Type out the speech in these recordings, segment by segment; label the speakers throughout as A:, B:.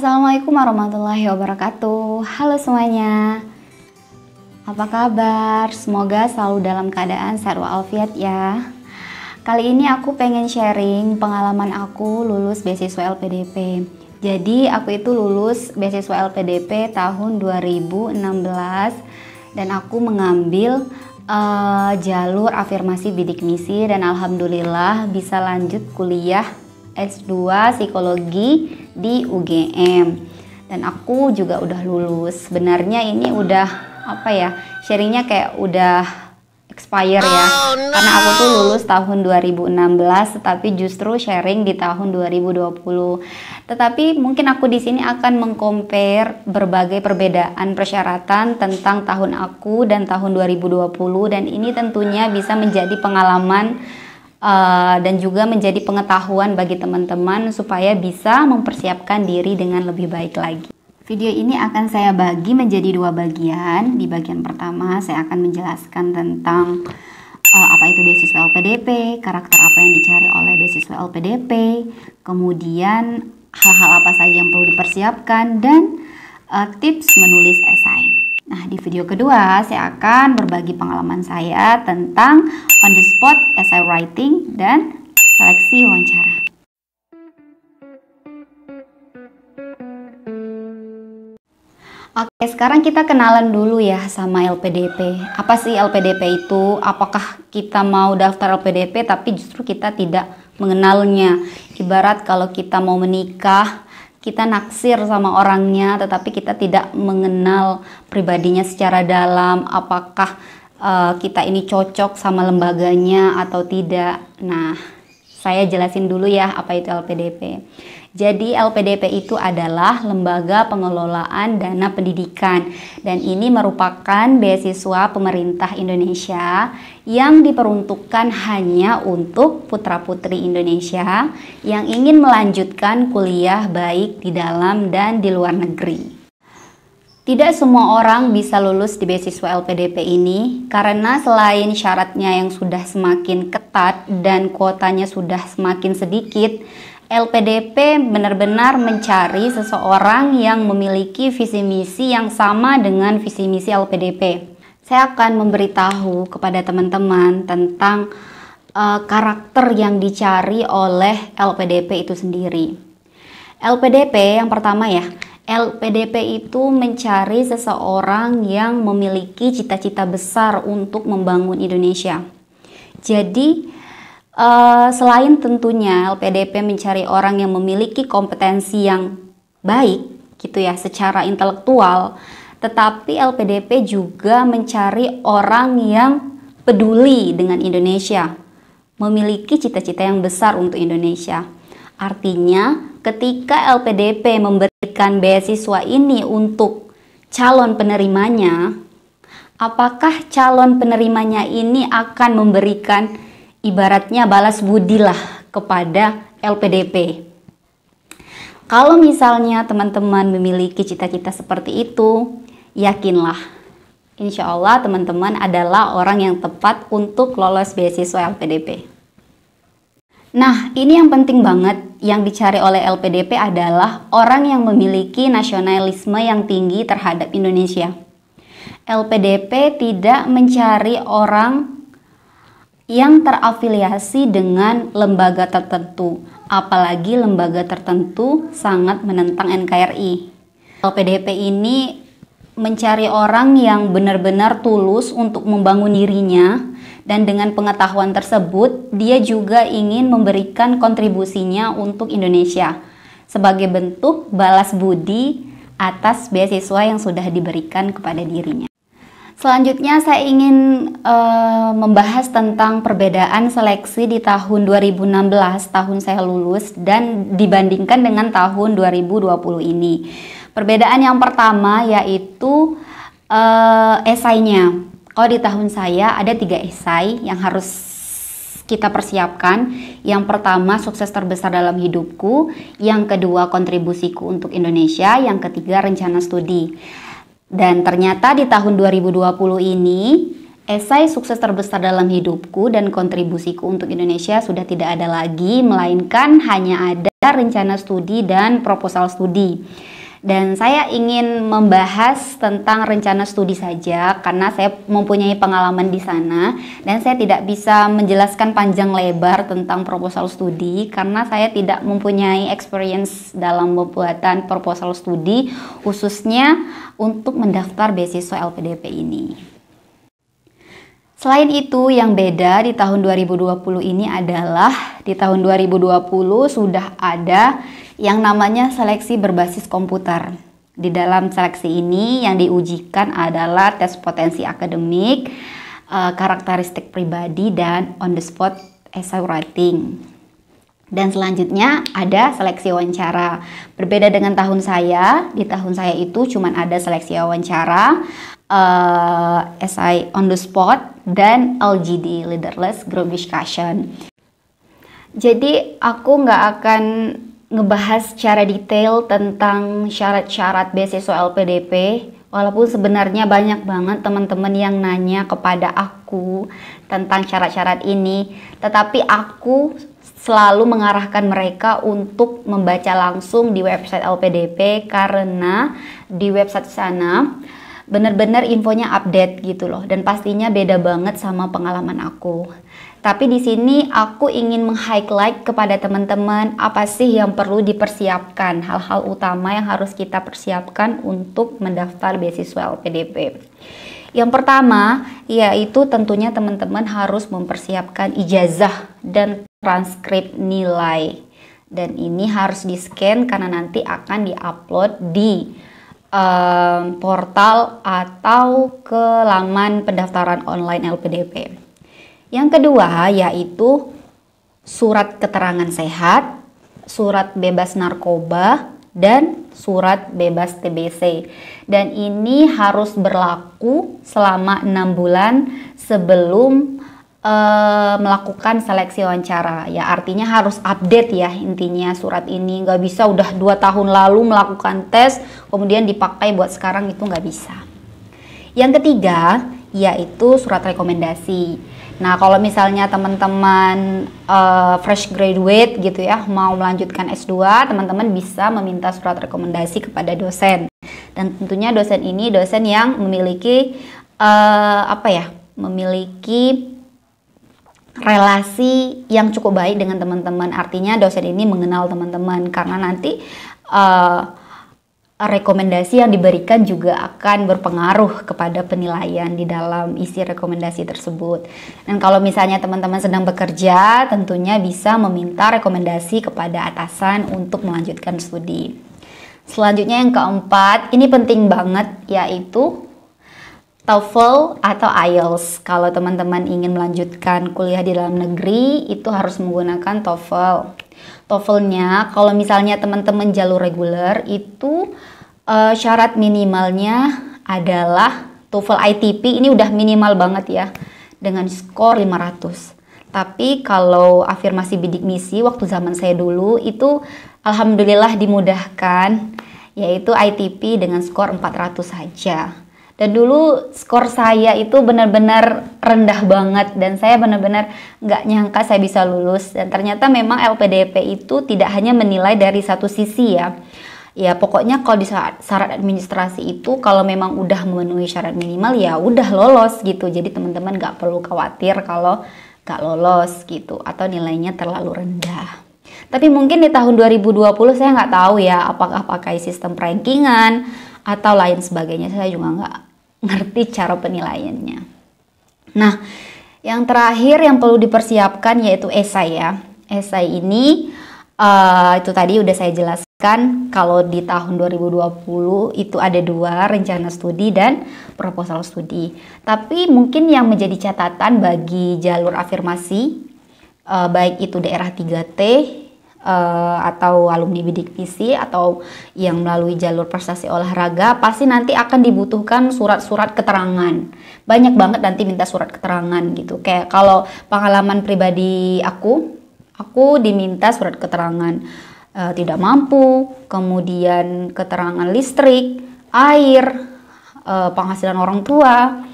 A: Assalamualaikum warahmatullahi wabarakatuh. Halo semuanya. Apa kabar? Semoga selalu dalam keadaan sehat walafiat ya. Kali ini aku pengen sharing pengalaman aku lulus beasiswa LPDP. Jadi aku itu lulus beasiswa LPDP tahun 2016 dan aku mengambil uh, jalur afirmasi bidik misi dan alhamdulillah bisa lanjut kuliah S2 psikologi di UGM dan aku juga udah lulus sebenarnya ini udah apa ya sharingnya kayak udah expire ya oh, no. karena aku tuh lulus tahun 2016 tetapi justru sharing di tahun 2020 tetapi mungkin aku di sini akan mengcompare berbagai perbedaan persyaratan tentang tahun aku dan tahun 2020 dan ini tentunya bisa menjadi pengalaman Eh, dan juga menjadi pengetahuan bagi teman-teman supaya bisa mempersiapkan diri dengan lebih baik lagi. Video ini akan saya bagi menjadi dua bagian. Di bagian pertama saya akan menjelaskan tentang uh, apa itu beasiswa LPDP, karakter apa yang dicari oleh beasiswa LPDP, kemudian hal-hal apa saja yang perlu dipersiapkan dan uh, tips menulis esai. Nah, di video kedua saya akan berbagi pengalaman saya tentang on the spot essay writing dan seleksi wawancara. Oke, sekarang kita kenalan dulu ya sama LPDP. Apa sih LPDP itu? Apakah kita mau daftar LPDP tapi justru kita tidak mengenalnya? Ibarat kalau kita mau menikah, kita naksir sama orangnya tetapi kita tidak mengenal pribadinya secara dalam apakah uh, kita ini cocok sama lembaganya atau tidak. Nah, saya jelasin dulu ya apa itu LPDP. Jadi LPDP itu adalah Lembaga Pengelolaan Dana Pendidikan dan ini merupakan beasiswa pemerintah Indonesia yang diperuntukkan hanya untuk putra-putri Indonesia yang ingin melanjutkan kuliah baik di dalam dan di luar negeri. Tidak semua orang bisa lulus di beasiswa LPDP ini karena selain syaratnya yang sudah semakin ketat dan kuotanya sudah semakin sedikit, LPDP benar-benar mencari seseorang yang memiliki visi misi yang sama dengan visi misi LPDP. Saya akan memberitahu kepada teman-teman tentang uh, karakter yang dicari oleh LPDP itu sendiri. LPDP yang pertama ya, LPDP itu mencari seseorang yang memiliki cita-cita besar untuk membangun Indonesia. Jadi, Eh, selain tentunya LPDP mencari orang yang memiliki kompetensi yang baik gitu ya secara intelektual, tetapi LPDP juga mencari orang yang peduli dengan Indonesia, memiliki cita-cita yang besar untuk Indonesia. Artinya, ketika LPDP memberikan beasiswa ini untuk calon penerimanya, apakah calon penerimanya ini akan memberikan ibaratnya balas budi lah kepada LPDP. Kalau misalnya teman-teman memiliki cita-cita seperti itu, yakinlah insya Allah teman-teman adalah orang yang tepat untuk lolos beasiswa LPDP. Nah, ini yang penting banget yang dicari oleh LPDP adalah orang yang memiliki nasionalisme yang tinggi terhadap Indonesia. LPDP tidak mencari orang yang terafiliasi dengan lembaga tertentu, apalagi lembaga tertentu sangat menentang NKRI. LPDP ini mencari orang yang benar-benar tulus untuk membangun dirinya dan dengan pengetahuan tersebut dia juga ingin memberikan kontribusinya untuk Indonesia sebagai bentuk balas budi atas beasiswa yang sudah diberikan kepada dirinya. Selanjutnya saya ingin uh, membahas tentang perbedaan seleksi di tahun 2016 tahun saya lulus dan dibandingkan dengan tahun 2020 ini. Perbedaan yang pertama yaitu uh, esainya. Kalau di tahun saya ada tiga esai yang harus kita persiapkan. Yang pertama sukses terbesar dalam hidupku, yang kedua kontribusiku untuk Indonesia, yang ketiga rencana studi. Dan ternyata di tahun 2020 ini, esai sukses terbesar dalam hidupku dan kontribusiku untuk Indonesia sudah tidak ada lagi, melainkan hanya ada rencana studi dan proposal studi dan saya ingin membahas tentang rencana studi saja karena saya mempunyai pengalaman di sana dan saya tidak bisa menjelaskan panjang lebar tentang proposal studi karena saya tidak mempunyai experience dalam pembuatan proposal studi khususnya untuk mendaftar beasiswa LPDP ini. Selain itu, yang beda di tahun 2020 ini adalah di tahun 2020 sudah ada yang namanya seleksi berbasis komputer. Di dalam seleksi ini yang diujikan adalah tes potensi akademik, eh, karakteristik pribadi, dan on the spot essay writing. Dan selanjutnya ada seleksi wawancara. Berbeda dengan tahun saya, di tahun saya itu cuma ada seleksi wawancara, uh, on the spot, dan LGD, leaderless group discussion. Jadi aku nggak akan ngebahas secara detail tentang syarat-syarat beasiswa LPDP walaupun sebenarnya banyak banget teman-teman yang nanya kepada aku tentang syarat-syarat ini tetapi aku selalu mengarahkan mereka untuk membaca langsung di website LPDP karena di website sana benar-benar infonya update gitu loh dan pastinya beda banget sama pengalaman aku. Tapi di sini aku ingin meng-highlight kepada teman-teman apa sih yang perlu dipersiapkan, hal-hal utama yang harus kita persiapkan untuk mendaftar beasiswa LPDP. Yang pertama yaitu tentunya teman-teman harus mempersiapkan ijazah dan transkrip nilai. Dan ini harus di-scan karena nanti akan di-upload di um, portal atau ke laman pendaftaran online LPDP. Yang kedua yaitu surat keterangan sehat, surat bebas narkoba, dan surat bebas TBC. Dan ini harus berlaku selama enam bulan sebelum e, melakukan seleksi wawancara. Ya artinya harus update ya intinya surat ini. Nggak bisa udah dua tahun lalu melakukan tes kemudian dipakai buat sekarang itu nggak bisa. Yang ketiga yaitu surat rekomendasi. Nah, kalau misalnya teman-teman uh, fresh graduate gitu ya, mau melanjutkan S2, teman-teman bisa meminta surat rekomendasi kepada dosen. Dan tentunya dosen ini dosen yang memiliki uh, apa ya? memiliki relasi yang cukup baik dengan teman-teman. Artinya dosen ini mengenal teman-teman karena nanti uh, rekomendasi yang diberikan juga akan berpengaruh kepada penilaian di dalam isi rekomendasi tersebut. Dan kalau misalnya teman-teman sedang bekerja, tentunya bisa meminta rekomendasi kepada atasan untuk melanjutkan studi. Selanjutnya yang keempat, ini penting banget yaitu TOEFL atau IELTS. Kalau teman-teman ingin melanjutkan kuliah di dalam negeri, itu harus menggunakan TOEFL. TOEFL-nya kalau misalnya teman-teman jalur reguler itu uh, syarat minimalnya adalah TOEFL ITP ini udah minimal banget ya dengan skor 500. Tapi kalau afirmasi bidik misi waktu zaman saya dulu itu alhamdulillah dimudahkan yaitu ITP dengan skor 400 saja. Dan dulu skor saya itu benar-benar rendah banget dan saya benar-benar nggak nyangka saya bisa lulus dan ternyata memang LPDP itu tidak hanya menilai dari satu sisi ya ya pokoknya kalau di syarat administrasi itu kalau memang udah memenuhi syarat minimal ya udah lolos gitu jadi teman-teman nggak perlu khawatir kalau nggak lolos gitu atau nilainya terlalu rendah tapi mungkin di tahun 2020 saya nggak tahu ya apakah pakai sistem rankingan atau lain sebagainya saya juga nggak ngerti cara penilaiannya nah yang terakhir yang perlu dipersiapkan yaitu esai ya esai ini uh, itu tadi udah saya jelaskan Kan kalau di tahun 2020 itu ada dua rencana studi dan proposal studi. Tapi mungkin yang menjadi catatan bagi jalur afirmasi, eh, baik itu daerah 3T, eh, atau alumni bidik visi atau yang melalui jalur prestasi olahraga pasti nanti akan dibutuhkan surat-surat keterangan banyak banget nanti minta surat keterangan gitu kayak kalau pengalaman pribadi aku aku diminta surat keterangan e, tidak mampu, kemudian keterangan listrik, air, e, penghasilan orang tua,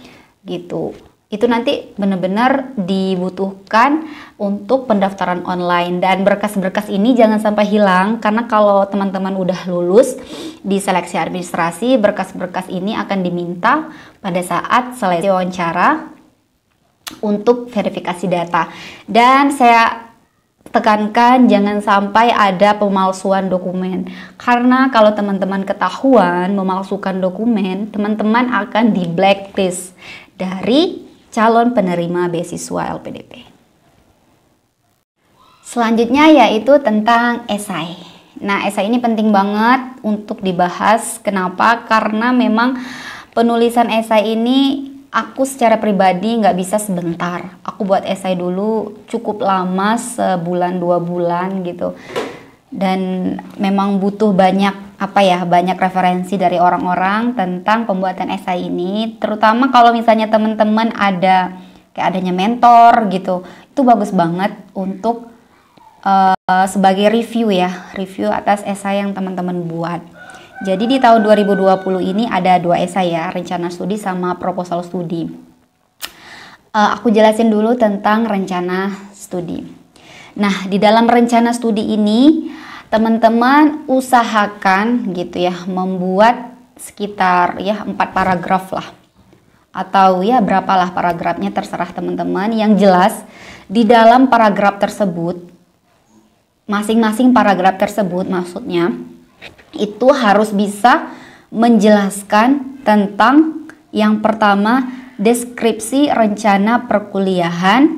A: gitu. Itu nanti benar-benar dibutuhkan untuk pendaftaran online dan berkas-berkas ini jangan sampai hilang karena kalau teman-teman udah lulus di seleksi administrasi, berkas-berkas ini akan diminta pada saat seleksi wawancara untuk verifikasi data. Dan saya tekankan jangan sampai ada pemalsuan dokumen karena kalau teman-teman ketahuan memalsukan dokumen teman-teman akan di blacklist dari calon penerima beasiswa LPDP selanjutnya yaitu tentang esai nah esai ini penting banget untuk dibahas kenapa karena memang penulisan esai ini aku secara pribadi nggak bisa sebentar. Aku buat esai dulu cukup lama sebulan dua bulan gitu. Dan memang butuh banyak apa ya banyak referensi dari orang-orang tentang pembuatan esai ini. Terutama kalau misalnya teman-teman ada kayak adanya mentor gitu, itu bagus banget untuk uh, sebagai review ya review atas esai yang teman-teman buat. Jadi di tahun 2020 ini ada dua esai ya, rencana studi sama proposal studi. Uh, aku jelasin dulu tentang rencana studi. Nah, di dalam rencana studi ini teman-teman usahakan gitu ya membuat sekitar ya empat paragraf lah atau ya berapalah paragrafnya terserah teman-teman yang jelas di dalam paragraf tersebut masing-masing paragraf tersebut maksudnya itu harus bisa menjelaskan tentang yang pertama deskripsi rencana perkuliahan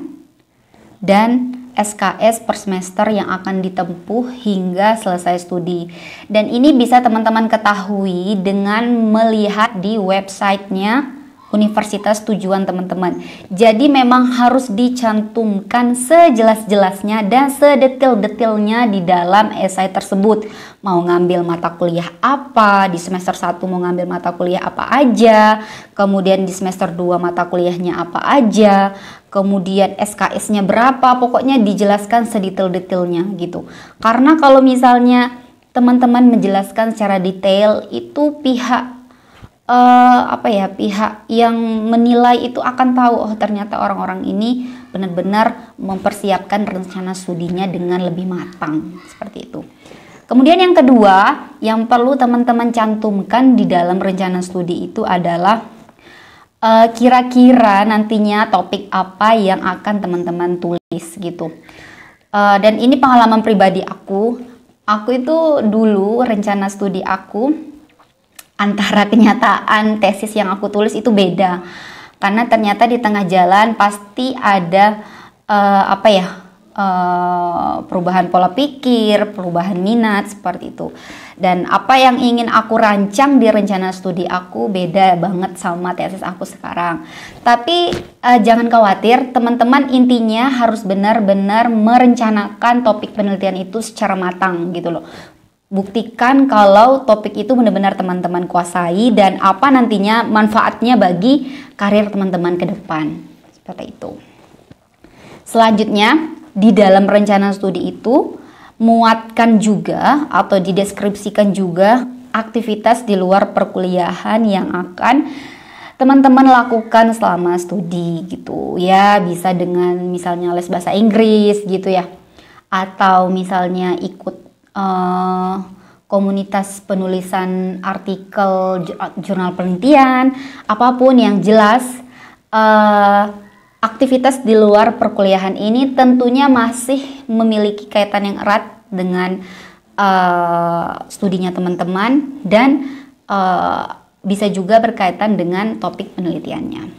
A: dan SKS per semester yang akan ditempuh hingga selesai studi. Dan ini bisa teman-teman ketahui dengan melihat di websitenya universitas tujuan teman-teman. Jadi memang harus dicantumkan sejelas-jelasnya dan sedetil-detilnya di dalam esai tersebut. Mau ngambil mata kuliah apa, di semester 1 mau ngambil mata kuliah apa aja, kemudian di semester 2 mata kuliahnya apa aja, kemudian SKS-nya berapa, pokoknya dijelaskan sedetil-detilnya gitu. Karena kalau misalnya teman-teman menjelaskan secara detail itu pihak uh, apa ya pihak yang menilai itu akan tahu oh ternyata orang-orang ini benar-benar mempersiapkan rencana studinya dengan lebih matang seperti itu. Kemudian yang kedua yang perlu teman-teman cantumkan di dalam rencana studi itu adalah eh, kira-kira uh, nantinya topik apa yang akan teman-teman tulis gitu. Uh, dan ini pengalaman pribadi aku. Aku itu dulu rencana studi aku antara kenyataan tesis yang aku tulis itu beda karena ternyata di tengah jalan pasti ada uh, apa ya uh, perubahan pola pikir perubahan minat seperti itu dan apa yang ingin aku rancang di rencana studi aku beda banget sama tesis aku sekarang tapi uh, jangan khawatir teman-teman intinya harus benar-benar merencanakan topik penelitian itu secara matang gitu loh buktikan kalau topik itu benar-benar teman-teman kuasai dan apa nantinya manfaatnya bagi karir teman-teman ke depan. Seperti itu. Selanjutnya, di dalam rencana studi itu muatkan juga atau dideskripsikan juga aktivitas di luar perkuliahan yang akan teman-teman lakukan selama studi gitu ya bisa dengan misalnya les bahasa Inggris gitu ya atau misalnya ikut Eh, komunitas penulisan artikel jurnal penelitian apapun yang jelas uh, aktivitas di luar perkuliahan ini tentunya masih memiliki kaitan yang erat dengan uh, studinya teman-teman dan uh, bisa juga berkaitan dengan topik penelitiannya.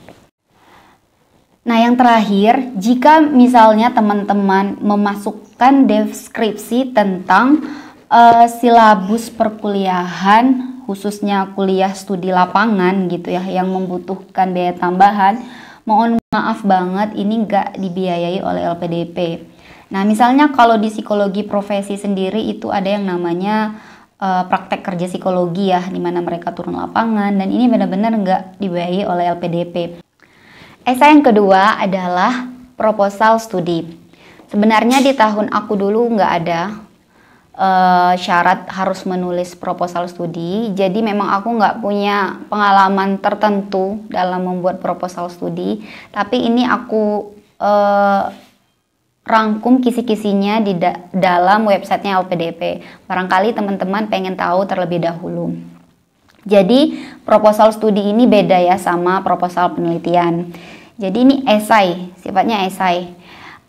A: Nah, yang terakhir, jika misalnya teman-teman memasuk kan deskripsi tentang uh, silabus perkuliahan khususnya kuliah studi lapangan gitu ya yang membutuhkan biaya tambahan mohon maaf banget ini nggak dibiayai oleh LPDP nah misalnya kalau di psikologi profesi sendiri itu ada yang namanya uh, praktek kerja psikologi ya dimana mereka turun lapangan dan ini benar-benar nggak dibiayai oleh LPDP Esai eh, yang kedua adalah proposal studi Sebenarnya di tahun aku dulu nggak ada uh, syarat harus menulis proposal studi. Jadi memang aku nggak punya pengalaman tertentu dalam membuat proposal studi. Tapi ini aku uh, rangkum kisi-kisinya di da dalam websitenya LPDP. Barangkali teman-teman pengen tahu terlebih dahulu. Jadi proposal studi ini beda ya sama proposal penelitian. Jadi ini esai, sifatnya esai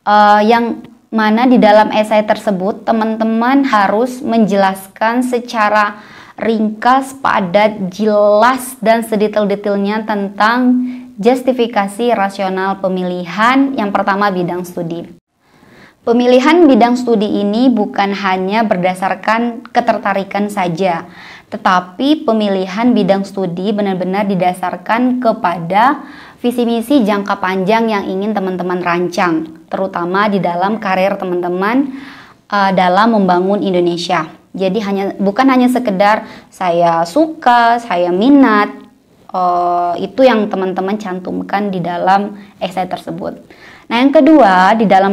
A: uh, yang mana di dalam esai tersebut teman-teman harus menjelaskan secara ringkas, padat, jelas dan sedetail-detailnya tentang justifikasi rasional pemilihan yang pertama bidang studi. Pemilihan bidang studi ini bukan hanya berdasarkan ketertarikan saja, tetapi pemilihan bidang studi benar-benar didasarkan kepada visi misi jangka panjang yang ingin teman-teman rancang, terutama di dalam karir teman-teman uh, dalam membangun Indonesia. Jadi hanya bukan hanya sekedar saya suka, saya minat, uh, itu yang teman-teman cantumkan di dalam esai tersebut. Nah, yang kedua, di dalam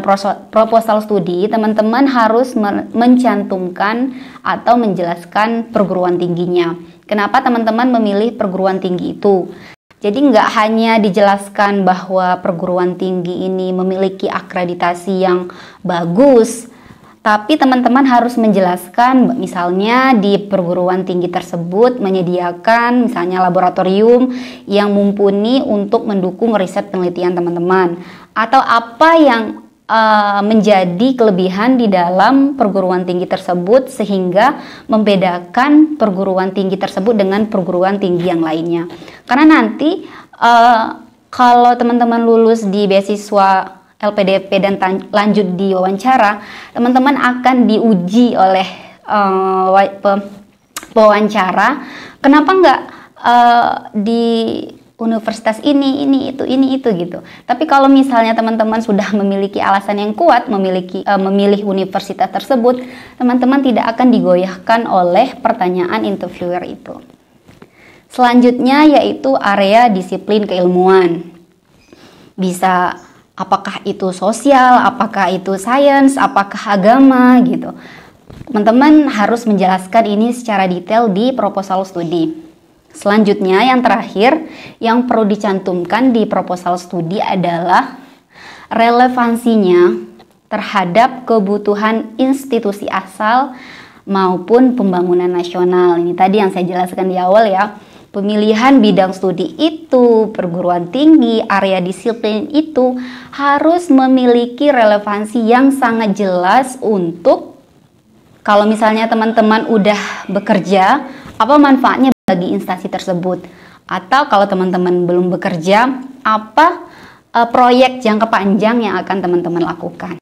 A: proposal studi, teman-teman harus mencantumkan atau menjelaskan perguruan tingginya. Kenapa teman-teman memilih perguruan tinggi itu? Jadi nggak hanya dijelaskan bahwa perguruan tinggi ini memiliki akreditasi yang bagus, tapi teman-teman harus menjelaskan misalnya di perguruan tinggi tersebut menyediakan misalnya laboratorium yang mumpuni untuk mendukung riset penelitian teman-teman atau apa yang Eh, menjadi kelebihan di dalam perguruan tinggi tersebut sehingga membedakan perguruan tinggi tersebut dengan perguruan tinggi yang lainnya. Karena nanti uh, kalau teman-teman lulus di beasiswa LPDP dan lanjut di wawancara, teman-teman akan diuji oleh uh, pewawancara. Kenapa nggak uh, di universitas ini, ini, itu, ini, itu gitu. Tapi kalau misalnya teman-teman sudah memiliki alasan yang kuat, memiliki uh, memilih universitas tersebut, teman-teman tidak akan digoyahkan oleh pertanyaan interviewer itu. Selanjutnya yaitu area disiplin keilmuan. Bisa apakah itu sosial, apakah itu sains, apakah agama gitu. Teman-teman harus menjelaskan ini secara detail di proposal studi. Selanjutnya yang terakhir yang perlu dicantumkan di proposal studi adalah relevansinya terhadap kebutuhan institusi asal maupun pembangunan nasional. Ini tadi yang saya jelaskan di awal ya. Pemilihan bidang studi itu, perguruan tinggi, area disiplin itu harus memiliki relevansi yang sangat jelas untuk kalau misalnya teman-teman udah bekerja, apa manfaatnya bagi instansi tersebut? Atau kalau teman-teman belum bekerja, apa eh, proyek jangka panjang yang akan teman-teman lakukan?